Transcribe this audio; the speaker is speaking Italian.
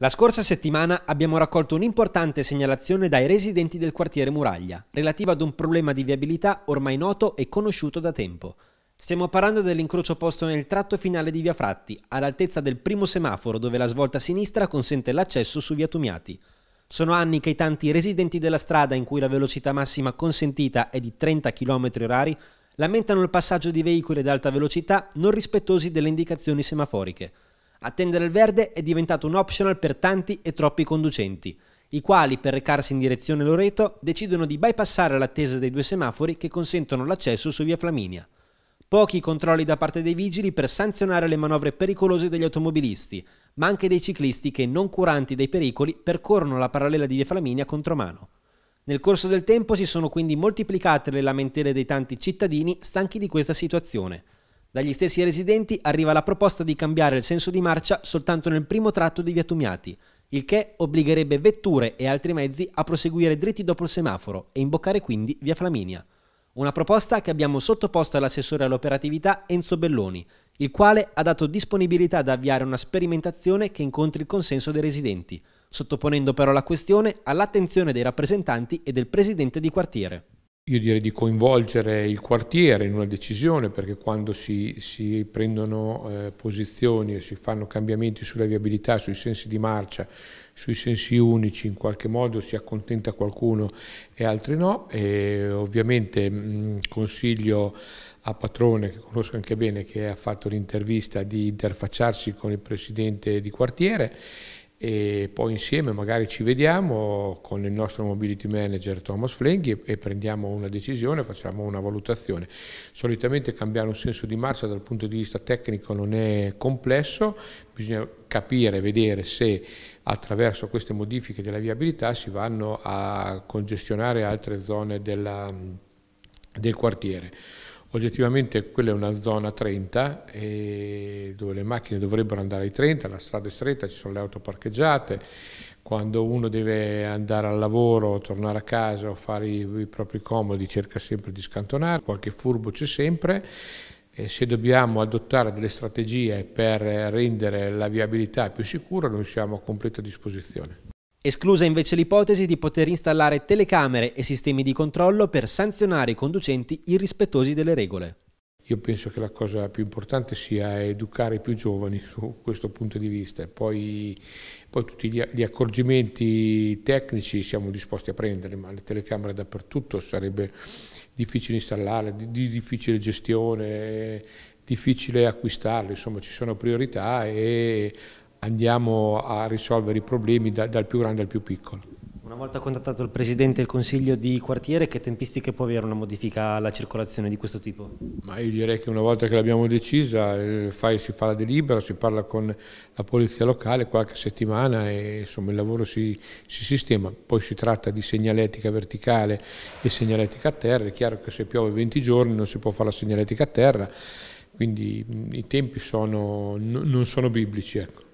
La scorsa settimana abbiamo raccolto un'importante segnalazione dai residenti del quartiere Muraglia, relativa ad un problema di viabilità ormai noto e conosciuto da tempo. Stiamo parlando dell'incrocio posto nel tratto finale di Via Fratti, all'altezza del primo semaforo dove la svolta sinistra consente l'accesso su Via Tumiati. Sono anni che i tanti residenti della strada in cui la velocità massima consentita è di 30 km/h lamentano il passaggio di veicoli ad alta velocità non rispettosi delle indicazioni semaforiche. Attendere il verde è diventato un optional per tanti e troppi conducenti, i quali per recarsi in direzione Loreto decidono di bypassare l'attesa dei due semafori che consentono l'accesso su via Flaminia. Pochi controlli da parte dei vigili per sanzionare le manovre pericolose degli automobilisti, ma anche dei ciclisti che, non curanti dei pericoli, percorrono la parallela di via Flaminia contromano. Nel corso del tempo si sono quindi moltiplicate le lamentele dei tanti cittadini stanchi di questa situazione. Dagli stessi residenti arriva la proposta di cambiare il senso di marcia soltanto nel primo tratto di Via Tumiati, il che obbligherebbe vetture e altri mezzi a proseguire dritti dopo il semaforo e imboccare quindi Via Flaminia. Una proposta che abbiamo sottoposto all'assessore all'operatività Enzo Belloni, il quale ha dato disponibilità ad avviare una sperimentazione che incontri il consenso dei residenti, sottoponendo però la questione all'attenzione dei rappresentanti e del presidente di quartiere io direi di coinvolgere il quartiere in una decisione perché quando si, si prendono eh, posizioni e si fanno cambiamenti sulla viabilità, sui sensi di marcia, sui sensi unici, in qualche modo si accontenta qualcuno e altri no. E ovviamente mh, mm, consiglio a Patrone, che conosco anche bene, che ha fatto l'intervista, di interfacciarsi con il presidente di quartiere e poi insieme magari ci vediamo con il nostro mobility manager Thomas Flenghi e, prendiamo una decisione, facciamo una valutazione. Solitamente cambiare un senso di marcia dal punto di vista tecnico non è complesso, bisogna capire, vedere se attraverso queste modifiche della viabilità si vanno a congestionare altre zone della, del quartiere. Oggettivamente quella è una zona 30 dove le macchine dovrebbero andare ai 30, la strada è stretta, ci sono le auto parcheggiate, quando uno deve andare al lavoro, tornare a casa o fare i, i propri comodi cerca sempre di scantonare, qualche furbo c'è sempre e se dobbiamo adottare delle strategie per rendere la viabilità più sicura noi siamo a completa disposizione. Esclusa invece l'ipotesi di poter installare telecamere e sistemi di controllo per sanzionare i conducenti irrispettosi delle regole. Io penso che la cosa più importante sia educare i più giovani su questo punto di vista poi, poi tutti gli, accorgimenti tecnici siamo disposti a prendere, ma le telecamere dappertutto sarebbe difficile installare, di, di difficile gestione, difficile acquistarle, insomma ci sono priorità e andiamo a risolvere i problemi da, dal più grande al più piccolo. Una volta contattato il Presidente e il Consiglio di quartiere, che tempistiche può avere una modifica alla circolazione di questo tipo? Ma io direi che una volta che l'abbiamo decisa si fa la delibera, si parla con la Polizia Locale qualche settimana e insomma, il lavoro si, si, sistema. Poi si tratta di segnaletica verticale e segnaletica a terra, è chiaro che se piove 20 giorni non si può fare la segnaletica a terra, quindi i tempi sono, non sono biblici. Ecco.